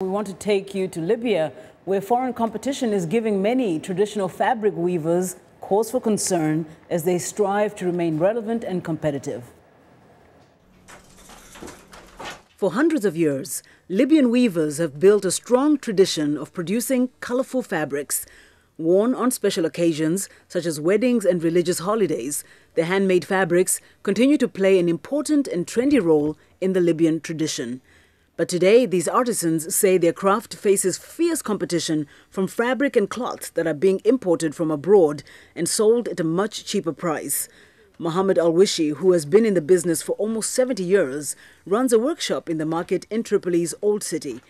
We want to take you to Libya, where foreign competition is giving many traditional fabric weavers cause for concern as they strive to remain relevant and competitive. For hundreds of years, Libyan weavers have built a strong tradition of producing colorful fabrics. Worn on special occasions, such as weddings and religious holidays, the handmade fabrics continue to play an important and trendy role in the Libyan tradition. But today, these artisans say their craft faces fierce competition from fabric and cloths that are being imported from abroad and sold at a much cheaper price. Mohammed Al who has been in the business for almost 70 years, runs a workshop in the market in Tripoli's old city.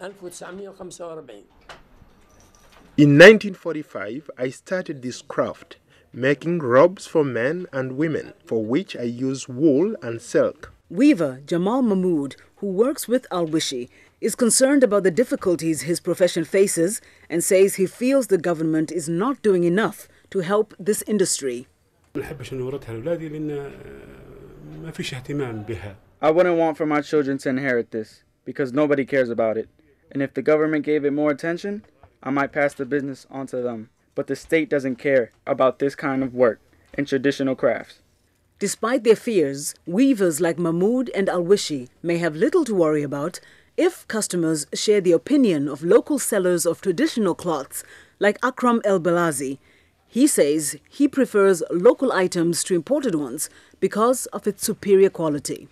In 1945, I started this craft, making robes for men and women, for which I use wool and silk. Weaver Jamal Mahmood, who works with Al Wishi, is concerned about the difficulties his profession faces and says he feels the government is not doing enough to help this industry. I wouldn't want for my children to inherit this because nobody cares about it. And if the government gave it more attention, I might pass the business on to them. But the state doesn't care about this kind of work and traditional crafts. Despite their fears, weavers like Mahmoud and Alwishi may have little to worry about if customers share the opinion of local sellers of traditional cloths like Akram El Balazi. He says he prefers local items to imported ones because of its superior quality.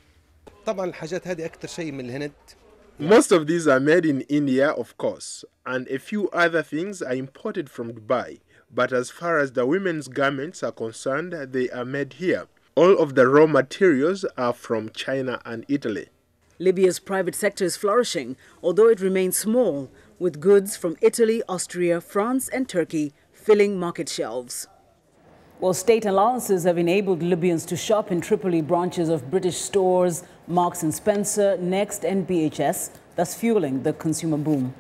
Most of these are made in India, of course, and a few other things are imported from Dubai. But as far as the women's garments are concerned, they are made here. All of the raw materials are from China and Italy. Libya's private sector is flourishing, although it remains small, with goods from Italy, Austria, France and Turkey filling market shelves. Well, state allowances have enabled Libyans to shop in Tripoli branches of British stores, Marks & Spencer, Next and BHS, thus fueling the consumer boom.